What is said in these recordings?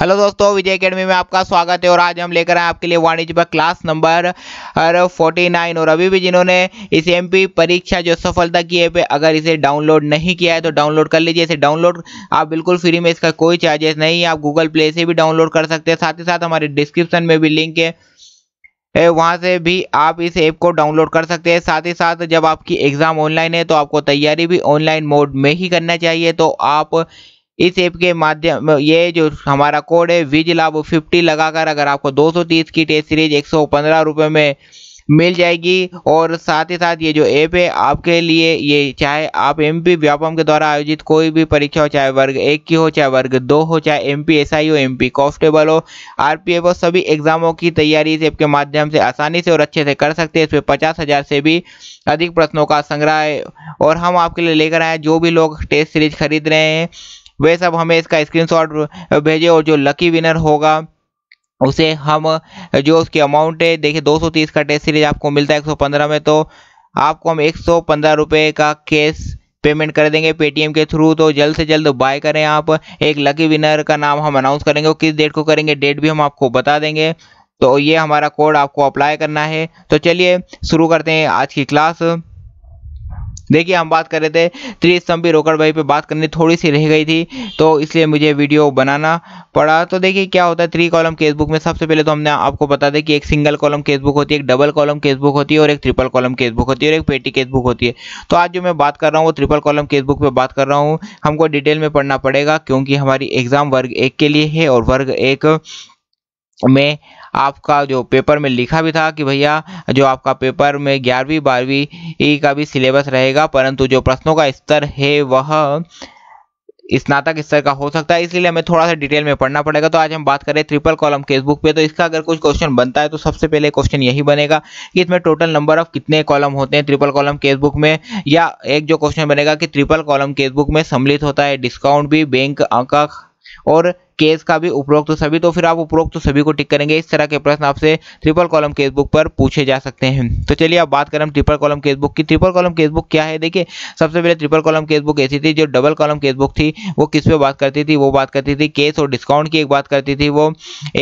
hello दोस्तों विजय academy में आपका स्वागत है और आज हम लेकर आए आपके लिए वाणिज्य पर क्लास नंबर फोर्टी नाइन और अभी भी जिन्होंने इस एमपी परीक्षा जो सफलता की है पे अगर इसे डाउनलोड नहीं किया है तो डाउनलोड कर लीजिए इसे डाउनलोड आप बिल्कुल फ्री में इसका कोई चार्जेस नहीं है आप गूगल प्ले से भी डाउनलोड कर सकते हैं साथ ही साथ हमारे डिस्क्रिप्शन में भी लिंक है वहाँ से भी आप इस ऐप को डाउनलोड कर सकते हैं साथ ही साथ जब आपकी एग्ज़ाम ऑनलाइन है तो आपको तैयारी भी ऑनलाइन मोड में ही करना चाहिए तो आप इस ऐप के माध्यम ये जो हमारा कोड है विज लाभ फिफ्टी लगाकर अगर आपको 230 की टेस्ट सीरीज एक सौ में मिल जाएगी और साथ ही साथ ये जो ऐप है आपके लिए ये चाहे आप एम पी व्यापम के द्वारा आयोजित कोई भी परीक्षा हो चाहे वर्ग एक की हो चाहे वर्ग दो हो चाहे एम पी एस आई हो एम पी कॉन्स्टेबल हो आर पी एफ हो सभी एग्जामों की तैयारी इस ऐप के माध्यम से आसानी से और अच्छे से कर सकते हैं इसमें पचास हज़ार से भी अधिक प्रश्नों का संग्रह है और हम आपके लिए लेकर आए जो भी लोग टेस्ट सीरीज खरीद रहे हैं वे सब हमें इसका स्क्रीनशॉट भेजे और जो लकी विनर होगा उसे हम जो उसकी अमाउंट है देखिए 230 का टेस्ट सीरीज आपको मिलता है 115 में तो आपको हम एक सौ का कैश पेमेंट कर देंगे पेटीएम के थ्रू तो जल्द से जल्द बाय करें आप एक लकी विनर का नाम हम अनाउंस करेंगे और किस डेट को करेंगे डेट भी हम आपको बता देंगे तो ये हमारा कोड आपको अप्लाई करना है तो चलिए शुरू करते हैं आज की क्लास देखिए हम बात कर रहे थे त्रिस्तंभी रोकड़ भाई पे बात करनी थोड़ी सी रह गई थी तो इसलिए मुझे वीडियो बनाना पड़ा तो देखिए क्या होता है थ्री कॉलम केस बुक में सबसे पहले तो हमने आपको बता दें कि एक सिंगल कॉलम केस बुक होती है एक डबल कॉलम केस बुक होती है और एक ट्रिपल कॉलम केस बुक होती है और एक पेटी केस बुक होती है तो आज जो मैं बात कर रहा हूँ वो ट्रिपल कॉलम केस बुक पर बात कर रहा हूँ हमको डिटेल में पढ़ना पड़ेगा क्योंकि हमारी एग्जाम वर्ग एक के लिए है और वर्ग एक में आपका जो पेपर में लिखा भी था कि भैया जो आपका पेपर में ग्यारहवीं बारहवीं का भी सिलेबस रहेगा परंतु जो प्रश्नों का स्तर है वह स्नातक स्तर का हो सकता है इसलिए हमें थोड़ा सा डिटेल में पढ़ना पड़ेगा तो आज हम बात करें ट्रिपल कॉलम केसबुक पे तो इसका अगर कुछ क्वेश्चन बनता है तो सबसे पहले क्वेश्चन यही बनेगा कि इसमें टोटल नंबर ऑफ कितने कॉलम होते हैं ट्रिपल कॉलम केसबुक में या एक जो क्वेश्चन बनेगा कि ट्रिपल कॉलम केसबुक में सम्मिलित होता है डिस्काउंट भी बैंक का और केस का भी उपरोक्त सभी तो फिर आप उपरोक्त सभी को टिक करेंगे इस तरह के प्रश्न आपसे ट्रिपल कॉलम केस बुक पर पूछे जा सकते हैं तो चलिए अब बात करें ट्रिपल कॉलम केस बुक की ट्रिपल कॉलम केस बुक क्या है देखिए सबसे पहले ट्रिपल कॉलम केस बुक ऐसी थी जो डबल कॉलम केस बुक थी वो किस पे बात करती थी वो बात करती थी केस और डिस्काउंट की एक बात करती थी वो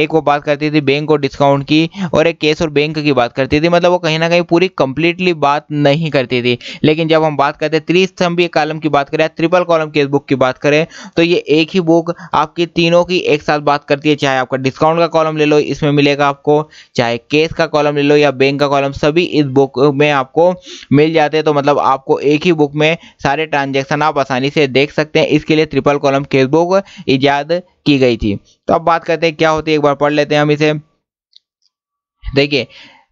एक वो बात करती थी बैंक और डिस्काउंट की और एक केस और बैंक की बात करती थी मतलब वो कहीं ना कहीं पूरी कंप्लीटली बात नहीं करती थी लेकिन जब हम बात करते हैं त्रिस्तंभीय कॉलम की बात करें ट्रिपल कॉलम केस बुक की बात करें तो ये एक ही बुक आपकी तीनों की एक साथ बात करती है चाहे आपका डिस्काउंट का कॉलम ले लो इसमें मिलेगा आपको चाहे केस का कॉलम ले लो या बैंक का कॉलम सभी इस बुक में आपको मिल जाते हैं तो मतलब आपको एक ही बुक में सारे ट्रांजेक्शन आप आसानी से देख सकते हैं इसके लिए ट्रिपल कॉलम केस बुक ईजाद की गई थी तो अब बात करते हैं क्या होती है एक बार पढ़ लेते हैं हम इसे देखिए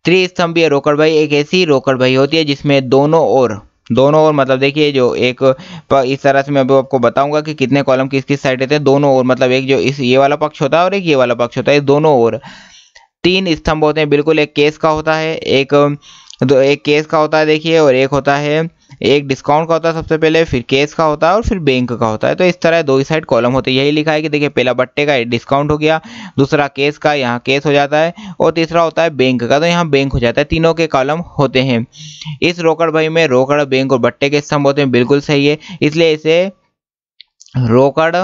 त्रिस्तंभीय रोकड़ भाई एक ऐसी रोकड़ भाई होती है जिसमें दोनों ओर दोनों ओर मतलब देखिए जो एक इस तरह से मैं अभी आपको बताऊंगा कि कितने कॉलम किस किस साइड रहते हैं दोनों ओर मतलब एक जो इस ये वाला पक्ष होता है और एक ये वाला पक्ष होता है दोनों ओर तीन स्तंभ होते हैं बिल्कुल एक केस का होता है एक दो एक केस का होता है देखिए और एक होता है एक डिस्काउंट का होता है सबसे पहले फिर केस का होता है और फिर बैंक का होता है तो इस तरह दो ही साइड कॉलम होते हैं यही लिखा है कि देखिए पहला बट्टे का डिस्काउंट हो गया दूसरा केस का यहाँ केस हो जाता है और तीसरा होता है बैंक का तो यहाँ बैंक हो जाता है तीनों के कॉलम होते हैं इस रोकड़ भाई में रोकड़ बैंक और बट्टे के स्तंभ होते हैं बिल्कुल सही है इसलिए इसे रोकड़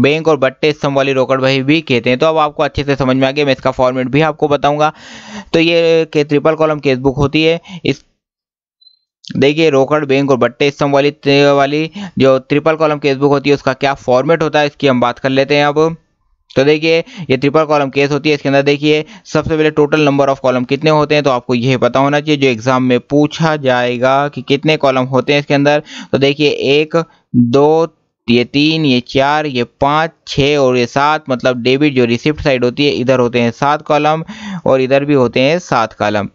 बैंक और बट्टे स्तंभ वाली रोकड़ भाई भी कहते हैं तो अब आपको अच्छे से समझ में आ गया मैं इसका फॉर्मेट भी आपको बताऊंगा तो ये के ट्रिपल कॉलम केस बुक होती है इस देखिए रोकड़ बैंक और बट्टे स्तंभ वाली वाली जो ट्रिपल कॉलम केस बुक होती है उसका क्या फॉर्मेट होता है इसकी हम बात कर लेते हैं अब तो देखिए ये ट्रिपल कॉलम केस होती है इसके अंदर देखिए सबसे पहले टोटल नंबर ऑफ कॉलम कितने होते हैं तो आपको यह पता होना चाहिए जो एग्जाम में पूछा जाएगा कि कितने कॉलम होते हैं इसके अंदर तो देखिए एक दो ये तीन ये चार ये पाँच छः और ये सात मतलब डेबिट जो रिसिप्ट साइड होती है इधर होते हैं सात कॉलम और इधर भी होते हैं सात कॉलम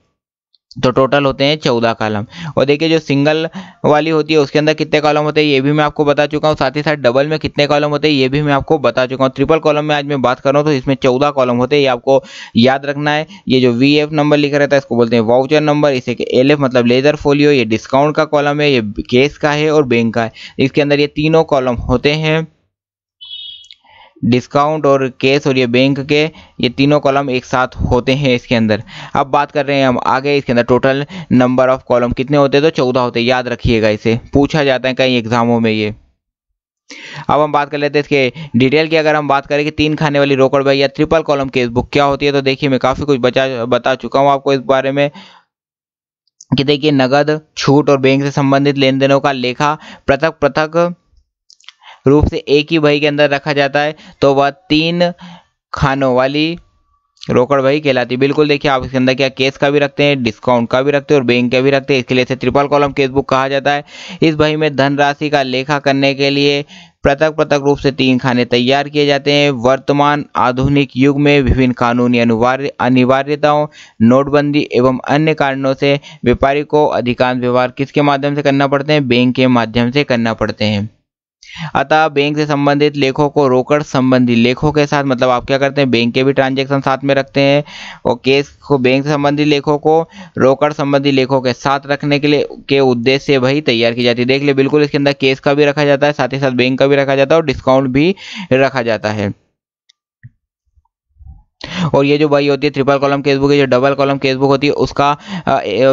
तो टोटल होते हैं चौदह कॉलम और देखिए जो सिंगल वाली होती है उसके अंदर कितने कॉलम होते हैं ये भी मैं आपको बता चुका हूँ साथ ही साथ डबल में कितने कॉलम होते हैं ये भी मैं आपको बता चुका हूँ ट्रिपल कॉलम में आज मैं बात कर रहा हूँ तो इसमें चौदह कॉलम होते हैं ये आपको याद रखना है ये जो वी नंबर लिखा रहता है इसको बोलते हैं वाउचर नंबर इसे एल मतलब लेजर फोलियो ये डिस्काउंट का कॉलम है ये केस का है और बैंक का है इसके अंदर ये तीनों कॉलम होते हैं डिस्काउंट और केस और ये बैंक के ये तीनों कॉलम एक साथ होते हैं इसके अंदर अब बात कर रहे हैं हम आगे इसके अंदर टोटल नंबर ऑफ कॉलम कितने होते हैं तो चौदह होते हैं याद रखिएगा इसे पूछा जाता है कई एग्जामों में ये अब हम बात कर लेते हैं इसके डिटेल की अगर हम बात करें कि तीन खाने वाली रोकड़ भाई या ट्रिपल कॉलम केस बुक क्या होती है तो देखिए मैं काफ़ी कुछ बचा बता चुका हूँ आपको इस बारे में कि देखिए नगद छूट और बैंक से संबंधित लेन देनों का लेखा पृथक पृथक रूप से एक ही बही के अंदर रखा जाता है तो वह तीन खानों वाली रोकड़ वही कहलाती है बिल्कुल देखिए आप इसके अंदर क्या केस का भी रखते हैं डिस्काउंट का भी रखते हैं और बैंक का भी रखते हैं इसके लिए इसे ट्रिपल कॉलम केस बुक कहा जाता है इस बही में धनराशि का लेखा करने के लिए पृथक पृथक रूप से तीन खाने तैयार किए जाते हैं वर्तमान आधुनिक युग में विभिन्न कानूनी अनिवार्य अनिवार्यताओं नोटबंदी एवं अन्य कारणों से व्यापारी को अधिकांश व्यवहार किसके माध्यम से करना पड़ते हैं बैंक के माध्यम से करना पड़ते हैं अतः बैंक से संबंधित लेखों को रोकड़ संबंधी लेखों के साथ मतलब आप क्या करते हैं बैंक के भी ट्रांजेक्शन साथ में रखते हैं और केस को बैंक से संबंधित लेखों को रोकड़ संबंधी लेखों के साथ रखने के लिए के उद्देश्य से वही तैयार की जाती है देख लिया बिल्कुल इसके अंदर केस का भी रखा जाता है साथ ही साथ बैंक का भी रखा जाता है और डिस्काउंट भी रखा जाता है और ये जो वही होती है ट्रिपल कॉलम केस बुक है जो डबल कॉलम केस बुक होती है उसका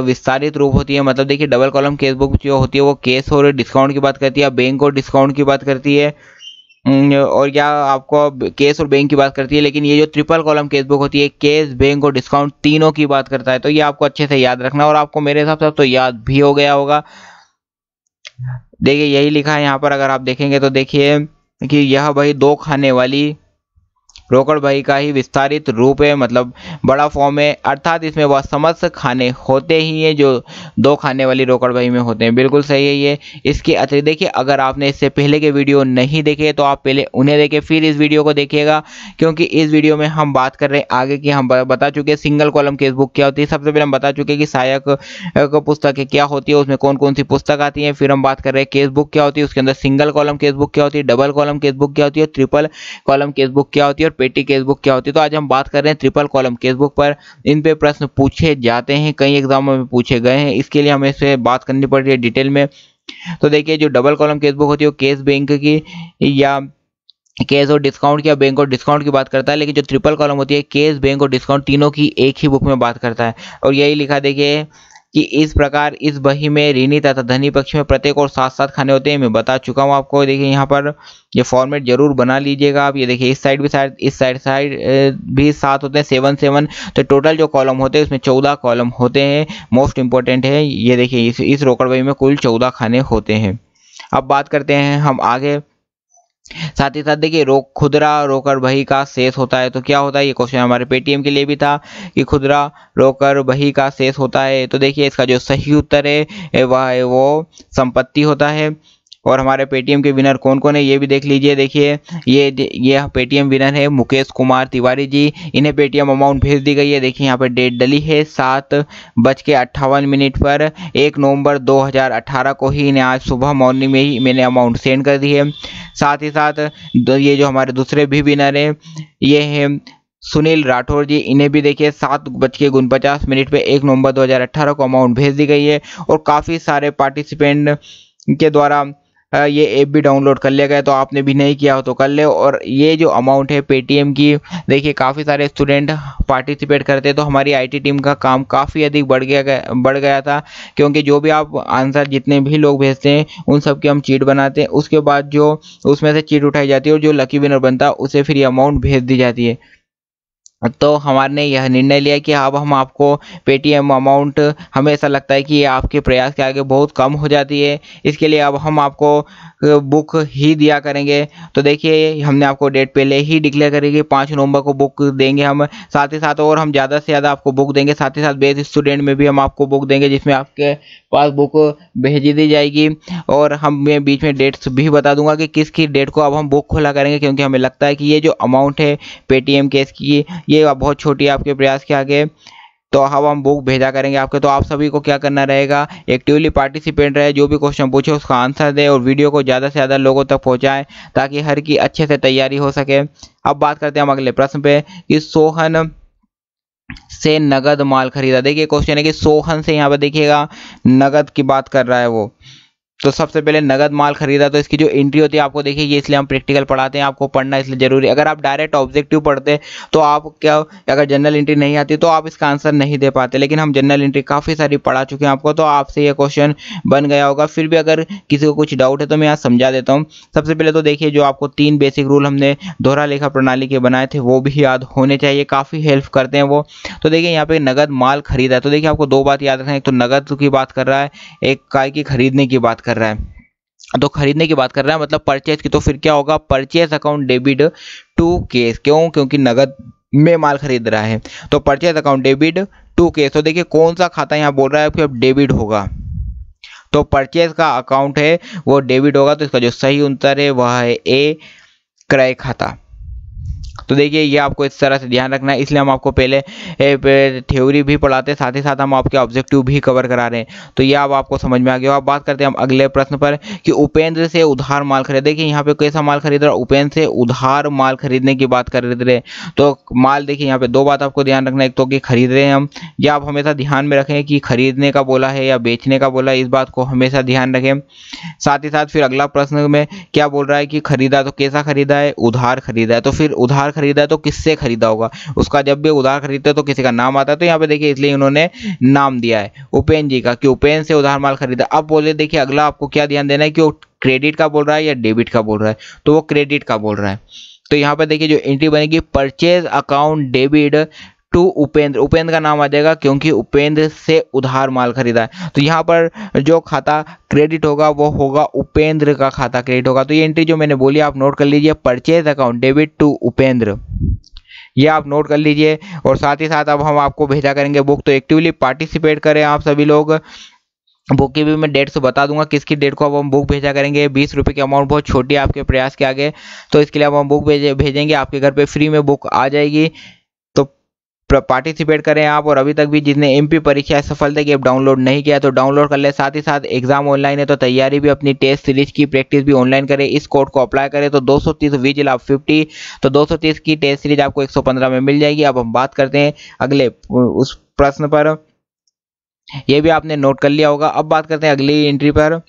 विस्तारित रूप होती है मतलब देखिए डबल कॉलम केस बुक जो होती है वो केस और डिस्काउंट की बात करती है बैंक और डिस्काउंट की बात करती है और क्या आपको केस और बैंक की बात करती है लेकिन ये जो ट्रिपल कॉलम केस बुक होती है केस बैंक और डिस्काउंट तीनों की बात करता है तो ये आपको अच्छे से याद रखना और आपको मेरे हिसाब से तो याद भी हो गया होगा देखिए यही लिखा है यहाँ पर अगर आप देखेंगे तो देखिए कि यह भाई दो खाने वाली रोकड़ बही का ही विस्तारित रूप है मतलब बड़ा फॉर्म है अर्थात इसमें वह समस्त खाने होते ही हैं जो दो खाने वाली रोकड़ बही में होते हैं बिल्कुल सही है ये इसके अतिरिक्त देखिए अगर आपने इससे पहले के वीडियो नहीं देखे तो आप पहले उन्हें देखें फिर इस वीडियो को देखिएगा क्योंकि इस वीडियो में हम बात कर रहे हैं आगे की हम बता चुके हैं सिंगल कॉलम केस बुक क्या होती है सबसे पहले हम बता चुके हैं कि सहायक पुस्तक क्या होती है उसमें कौन कौन सी पुस्तक आती है फिर हम बात कर रहे हैं केस बुक क्या होती है उसके अंदर सिंगल कॉलम केस बुक क्या होती है डबल कॉलम केस बुक क्या होती है ट्रिपल कॉलम केस बुक क्या होती है और पेटी केस बुक क्या होती है तो आज हम बात कर रहे हैं ट्रिपल कॉलम केस बुक पर इन पे प्रश्न पूछे जाते हैं कई एग्जामों में पूछे गए हैं इसके लिए हमें इससे बात करनी पड़ रही है डिटेल में तो देखिए जो डबल कॉलम केस बुक होती है वो केस बैंक की या केस और डिस्काउंट की या बैंक और डिस्काउंट की बात करता है लेकिन जो ट्रिपल कॉलम होती है केस बैंक और डिस्काउंट तीनों की एक ही बुक में बात करता है और यही लिखा देखिए कि इस प्रकार इस बही में ऋणी तथा धनी पक्ष में प्रत्येक और साथ साथ खाने होते हैं मैं बता चुका हूँ आपको देखिए यहाँ पर ये फॉर्मेट जरूर बना लीजिएगा आप ये देखिए इस साइड भी साइड इस साइड साइड भी सात होते हैं सेवन सेवन तो टोटल जो कॉलम होते हैं उसमें चौदह कॉलम होते हैं मोस्ट इंपॉर्टेंट है ये देखिए इस, इस रोकड़ बही में कुल चौदह खाने होते हैं अब बात करते हैं हम आगे साथ ही साथ देखिए रोक खुदरा रोकर बही का शेष होता है तो क्या होता है ये क्वेश्चन हमारे पेटीएम के लिए भी था कि खुदरा रोकर बही का शेष होता है तो देखिए इसका जो सही उत्तर है वह है वो संपत्ति होता है और हमारे पेटीएम के विनर कौन कौन है ये भी देख लीजिए देखिए ये ये पेटीएम विनर है मुकेश कुमार तिवारी जी इन्हें पेटीएम अमाउंट भेज दी गई है देखिए यहाँ पर डेट डली है सात बज के अट्ठावन मिनट पर एक नवंबर 2018 को ही इन्हें आज सुबह मॉर्निंग में ही मैंने अमाउंट सेंड कर दी है साथ ही साथ ये जो हमारे दूसरे भी विनर हैं ये हैं सुनील राठौर जी इन्हें भी देखिए सात बज के उनपचास मिनट पर एक नवंबर 2018 को अमाउंट भेज दी गई है और काफ़ी सारे पार्टिसिपेंट के द्वारा ये ऐप भी डाउनलोड कर लिया गया तो आपने भी नहीं किया हो तो कर ले और ये जो अमाउंट है पेटीएम की देखिए काफ़ी सारे स्टूडेंट पार्टिसिपेट करते तो हमारी आईटी टीम का काम काफ़ी अधिक बढ़ गया बढ़ गया था क्योंकि जो भी आप आंसर जितने भी लोग भेजते हैं उन सब की हम चीट बनाते हैं उसके बाद जो उसमें से चीट उठाई जाती है और जो लकी विनर बनता है उसे फिर ये अमाउंट भेज दी जाती है तो हमारे ने यह निर्णय लिया कि अब हम आपको पेटीएम अमाउंट हमें ऐसा लगता है कि आपके प्रयास के आगे बहुत कम हो जाती है इसके लिए अब हम आपको बुक ही दिया करेंगे तो देखिए हमने आपको डेट पहले ही डिक्लेयर करेगी पाँच नवंबर को बुक देंगे हम साथ ही साथ और हम ज़्यादा से ज़्यादा आपको बुक देंगे साथ ही साथ बेस स्टूडेंट में भी हम आपको बुक देंगे जिसमें आपके पास बुक भेजी दी जाएगी और हम मैं बीच में डेट्स भी बता दूंगा कि किसकी डेट को अब हम बुक खोला करेंगे क्योंकि हमें लगता है कि ये जो अमाउंट है पेटीएम केस की ये बहुत छोटी आपके प्रयास के आगे तो हम हम बुक भेजा करेंगे आपके तो आप सभी को क्या करना रहेगा एक्टिवली पार्टिसिपेंट रहे जो भी क्वेश्चन पूछे उसका आंसर दे और वीडियो को ज़्यादा से ज़्यादा लोगों तक पहुँचाएँ ताकि हर की अच्छे से तैयारी हो सके अब बात करते हैं हम अगले प्रश्न पर कि सोहन से नगद माल खरीदा देखिए क्वेश्चन है कि सोहन से यहाँ पर देखिएगा नगद की बात कर रहा है वो तो सबसे पहले नगद माल खरीदा तो इसकी जो एंट्री होती है आपको देखिए ये इसलिए हम प्रैक्टिकल पढ़ाते हैं आपको पढ़ना इसलिए जरूरी अगर आप डायरेक्ट ऑब्जेक्टिव पढ़ते तो आप क्या अगर जनरल एंट्री नहीं आती तो आप इसका आंसर नहीं दे पाते लेकिन हम जनरल एंट्री काफ़ी सारी पढ़ा चुके हैं आपको तो आपसे ये क्वेश्चन बन गया होगा फिर भी अगर किसी को कुछ डाउट है तो मैं यहाँ समझा देता हूँ सबसे पहले तो देखिए जो आपको तीन बेसिक रूल हमने दोहरा लेखा प्रणाली के बनाए थे वो भी याद होने चाहिए काफ़ी हेल्प करते हैं वो तो देखिए यहाँ पे नगद माल खरीदा तो देखिए आपको दो बात याद रखें एक तो नगद की बात कर रहा है एक काय की खरीदने की बात कर कर रहा है तो खरीदने की बात कर रहा है मतलब परचेज की तो फिर क्या होगा purchase account debit to cash क्यों क्योंकि नगद में माल खरीद रहा है तो purchase account debit to cash तो देखिए कौन सा खाता यहाँ बोल रहा है कि अब डेबिट होगा तो परचेज का अकाउंट है वो डेबिट होगा तो इसका जो सही उत्तर है वह है ए क्रय खाता तो देखिए ये आपको इस तरह से ध्यान रखना है इसलिए हम आपको पहले थ्योरी भी पढ़ाते हैं साथ ही साथ हम आपके ऑब्जेक्टिव भी कवर करा रहे हैं तो ये अब आप आपको समझ में आ गया अब बात करते हैं हम अगले प्रश्न पर कि उपेंद्र से उधार माल खरीदे देखिए यहाँ पे कैसा माल खरीद रहा उपेंद्र से उधार माल खरीदने की बात कर रहे तो माल देखिए यहाँ पे दो बात आपको ध्यान रखना एक तो कि खरीद रहे हैं हम या आप हमेशा ध्यान में रखें कि खरीदने का बोला है या बेचने का बोला है इस बात को हमेशा ध्यान रखें साथ ही साथ फिर अगला प्रश्न में क्या बोल रहा है कि खरीदा तो कैसा खरीदा है उधार खरीदा है तो फिर उधार उधार खरीदा है तो किससे खरीदा होगा उसका जब भी उधार खरीदते हैं तो किसी का नाम आता है तो यहाँ पे देखिए इसलिए इन्होंने नाम दिया है उपेन जी का कि उपेन से उधार माल खरीदा अब बोले देखिए अगला आपको क्या ध्यान देना है कि वो क्रेडिट का बोल रहा है या डेबिट का बोल रहा है तो वो क्रेडिट का बोल रहा है तो यहाँ पे देखिए जो एंट्री बनेगी purchase account debit to Upendra Upendra का नाम आ जाएगा क्योंकि उपेंद्र से उधार माल खरीदा है तो यहाँ पर जो खाता क्रेडिट होगा वो होगा उपेंद्र का खाता क्रेडिट होगा तो ये एंट्री जो मैंने बोली आप नोट कर लीजिए purchase account debit to Upendra ये आप नोट कर लीजिए और साथ ही साथ अब हम आपको भेजा करेंगे बुक तो एक्टिवली पार्टिसिपेट करें आप सभी लोग बुक की भी मैं डेट से बता दूंगा किसकी डेट को अब हम बुक भेजा करेंगे बीस रुपये की अमाउंट बहुत छोटी है आपके प्रयास के आगे तो इसके लिए अब हम बुक भेजे भेजेंगे आपके घर पे फ्री में बुक आ जाएगी पार्टिसिपेट करें आप और अभी तक भी जिसने एम परीक्षा सफल थे कि आप डाउनलोड नहीं किया तो डाउनलोड कर ले साथ ही साथ एग्जाम ऑनलाइन है तो तैयारी भी अपनी टेस्ट सीरीज की प्रैक्टिस भी ऑनलाइन करें इस कोड को अप्लाई करें तो दो सौ तीस विजिल आप फिफ्टी तो दो सौ तीस की टेस्ट सीरीज आपको एक सौ पंद्रह में मिल जाएगी अब हम बात करते हैं अगले उस प्रश्न पर यह भी आपने नोट कर लिया होगा अब बात करते हैं अगली एंट्री पर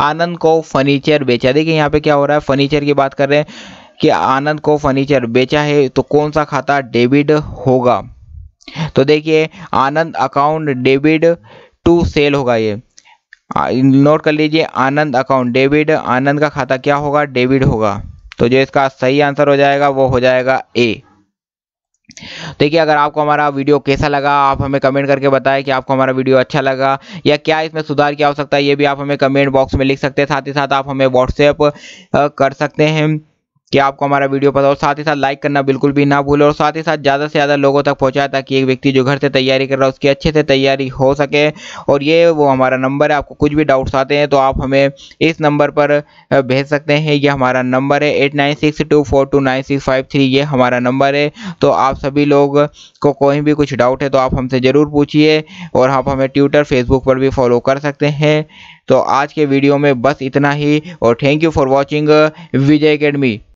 आनंद को फर्नीचर बेचा देखिए यहाँ पे क्या हो रहा है फर्नीचर की बात कर रहे हैं कि आनंद को फर्नीचर बेचा है तो कौन सा खाता डेबिट होगा तो देखिए Anand account debit to sale होगा ये नोट कर लीजिए आनंद अकाउंट डेबिट आनंद का खाता क्या होगा डेबिट होगा तो जो इसका सही आंसर हो जाएगा वो हो जाएगा ए देखिए अगर आपको हमारा वीडियो कैसा लगा आप हमें कमेंट करके बताएं कि आपको हमारा वीडियो अच्छा लगा या क्या इसमें सुधार किया हो सकता है ये भी आप हमें कमेंट बॉक्स में लिख सकते हैं साथ ही साथ आप हमें व्हाट्सएप कर सकते हैं कि आपको हमारा वीडियो पता और साथ ही साथ लाइक करना बिल्कुल भी ना भूलें और साथ ही साथ ज़्यादा से ज़्यादा लोगों तक पहुँचाए ताकि एक व्यक्ति जो घर से तैयारी कर रहा है उसकी अच्छे से तैयारी हो सके और ये वो हमारा नंबर है आपको कुछ भी डाउट्स आते हैं तो आप हमें इस नंबर पर भेज सकते हैं ये हमारा नंबर है eight nine six two four two nine six five three ये हमारा नंबर है तो आप सभी लोग को कोई भी कुछ डाउट है तो आप हमसे ज़रूर पूछिए और आप हमें ट्विटर फेसबुक पर भी फॉलो कर सकते हैं तो आज के वीडियो में बस इतना ही और thank you for watching Vijay academy